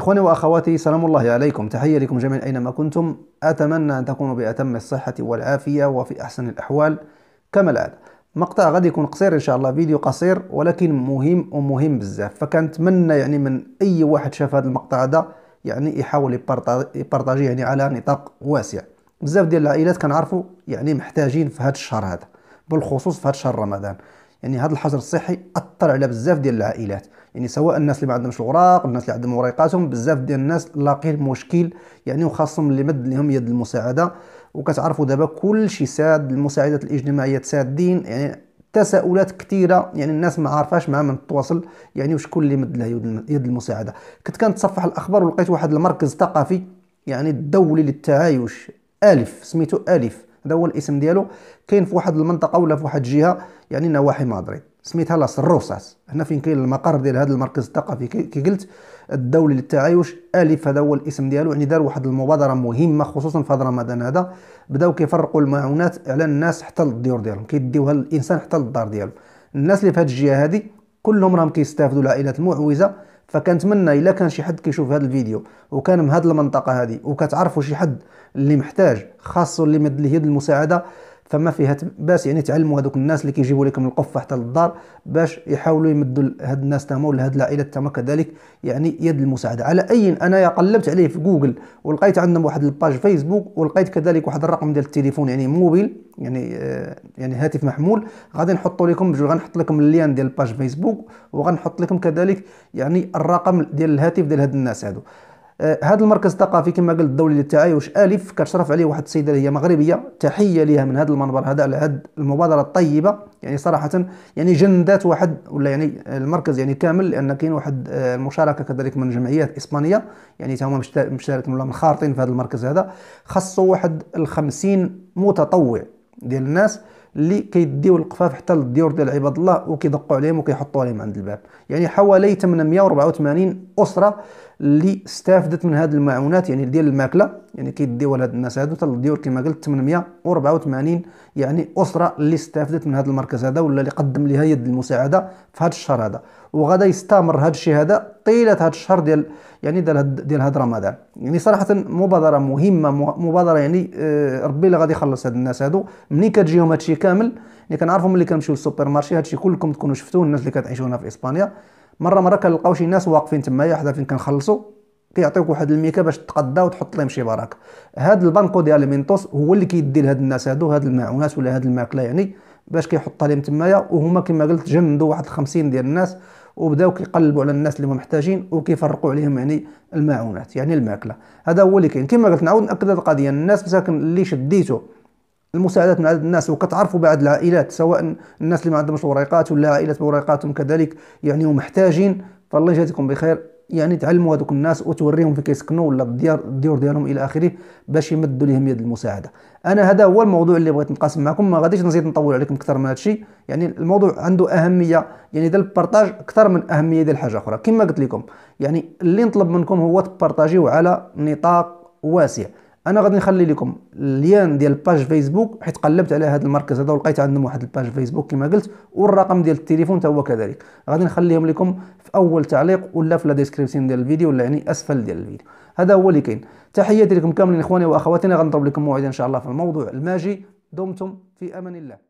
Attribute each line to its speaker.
Speaker 1: إخواني وأخواتي سلام الله عليكم تحية لكم جميعا أينما كنتم أتمنى أن تكونوا بأتم الصحة والعافية وفي أحسن الأحوال كما العادة مقطع غادي يكون قصير إن شاء الله فيديو قصير ولكن مهم ومهم بزاف فكنتمنى يعني من أي واحد شاف هذا المقطع هذا يعني يحاول يبارطاجيه يعني على نطاق واسع بزاف ديال العائلات كنعرفوا يعني محتاجين في هذا الشهر هذا بالخصوص في هذا الشهر رمضان يعني هذا الحجر الصحي اثر على بزاف ديال العائلات يعني سواء الناس اللي ما عندهمش الاوراق الناس اللي عندهم وريقاتهم بزاف ديال الناس لاقين مشكل يعني وخاصهم اللي مد لهم يد المساعده وكتعرفوا دابا كلشي ساد المساعدات الاجتماعيه سادين يعني تساؤلات كثيره يعني الناس ما عارفاش مع من تواصل يعني وشكون اللي مد لها يد المساعده كنت كنتصفح الاخبار ولقيت واحد المركز ثقافي يعني الدولي للتعايش الف سميتو الف هذا هو الاسم ديالو كاين في واحد المنطقه ولا في واحد الجهه يعني نواحي مدريد سميتها لاس روساس هنا فين كاين المقر ديال هذا المركز الثقافي كي قلت الدولي للتعايش الف هذا هو الاسم ديالو يعني دار واحد المبادره مهمه خصوصا في هذا رمضان هذا بداو كيفرقوا المعونات على الناس حتى للديور ديالهم كيديوها للانسان حتى للدار ديالو الناس اللي في هذه الجهه هذه كلهم راهم كيستافدوا العائلات المعوزه فكنتمنى الا كان شي حد كيشوف هذا الفيديو وكان من هذه المنطقه هذه وكتعرفوا شي حد اللي محتاج خاصه اللي مد ليه يد المساعده فما فيها باس يعني تعلموا هذوك الناس اللي كيجيبوا لكم القفه حتى للدار باش يحاولوا يمدوا لهاد الناس تما هاد العائله تما كذلك يعني يد المساعده على اي انا قلبت عليه في جوجل ولقيت عندهم واحد الباج فيسبوك ولقيت كذلك واحد الرقم ديال التليفون يعني موبيل يعني آه يعني هاتف محمول غادي نحطوا لكم غنحط لكم اللين ديال الباج فيسبوك وغنحط لكم كذلك يعني الرقم ديال الهاتف ديال هاد الناس هادو آه، هذا المركز الثقافي كما قلت الدولي للتعايش الف كتشرف عليه واحد السيده هي مغربيه تحيه ليها من هذا المنبر هذا على هذه المبادره الطيبه يعني صراحه يعني جندات واحد ولا يعني المركز يعني كامل لان كاين واحد آه، المشاركه كذلك من جمعيات اسبانيه يعني تا هما مشارك ولا منخرطين في هذا المركز هذا خصو واحد ال 50 متطوع ديال الناس اللي كيديو القفاف حتى للديور ديال عباد الله وكيدقوا عليهم وكيحطوا عليهم عند الباب يعني حوالي 884 اسره اللي استافدت من هذه المعونات يعني ديال الماكله يعني كيديوها لهاد الناس هادو الديور كما قلت 884 يعني اسره اللي استافدت من هذا المركز هذا ولا اللي قدم لها يد المساعده في هذا الشهر هذا وغادا يستمر هذا الشيء هذا طيله هذا الشهر ديال يعني ديال ديال هذا رمضان يعني صراحه مبادره مهمه مبادره يعني آه، ربي اللي غادي يخلص هاد الناس هادو ملي كتجيهم هذا الشيء كامل يعني كنعرفوا ملي كنمشيو للسوبر مارشي هذا الشيء كلكم تكونوا شفتوه الناس اللي كتعيشوا هنا في اسبانيا مره مره كنلقاو شي ناس واقفين تمايا حدا فين كنخلصوا كيعطيوك واحد الميكا باش تقدا وتحط لهم شي بركه هذا البانكو ديال المينتوس هو اللي كيدي لهاد الناس هادو هاد المعونات ولا هاد الماكله يعني باش كيحطها لهم تمايا وهما كما قلت جندوا واحد 50 ديال الناس وبداو كيقلبوا على الناس اللي هما محتاجين وكيفرقوا عليهم يعني المعونات يعني الماكله هذا هو اللي كاين كما قلت نعاود ناكد هاد القضيه الناس مساكن اللي شديتو المساعدات من عدد الناس وكتعرفوا بعض العائلات سواء الناس اللي ما عندهمش ورقات ولا عائلات بورقاتهم كذلك يعني ومحتاجين فالله يجازيكم بخير يعني تعلموا هذوك الناس وتوريهم فين كيسكنوا ولا الديار الديور ديالهم الى اخره باش يمدوا لهم يد المساعده انا هذا هو الموضوع اللي بغيت نقاسم معكم ما غاديش نزيد نطول عليكم اكثر من هذا الشيء يعني الموضوع عنده اهميه يعني ديال البارطاج اكثر من اهميه ديال حاجه اخرى كما قلت لكم يعني اللي نطلب منكم هو تبارطاجيو على نطاق واسع انا غادي نخلي لكم الليان ديال باج فيسبوك حيت قلبت على هذا المركز هذا ولقيت عندهم واحد الباج فيسبوك كما قلت والرقم ديال التليفون حتى هو كذلك غادي نخليهم لكم في اول تعليق ولا في لا ديسكريبسيون ديال الفيديو ولا يعني اسفل ديال الفيديو هذا هو اللي كاين تحياتي لكم كاملين اخواني واخواتي غنضرب لكم موعد ان شاء الله في الموضوع الماجي دمتم في امان الله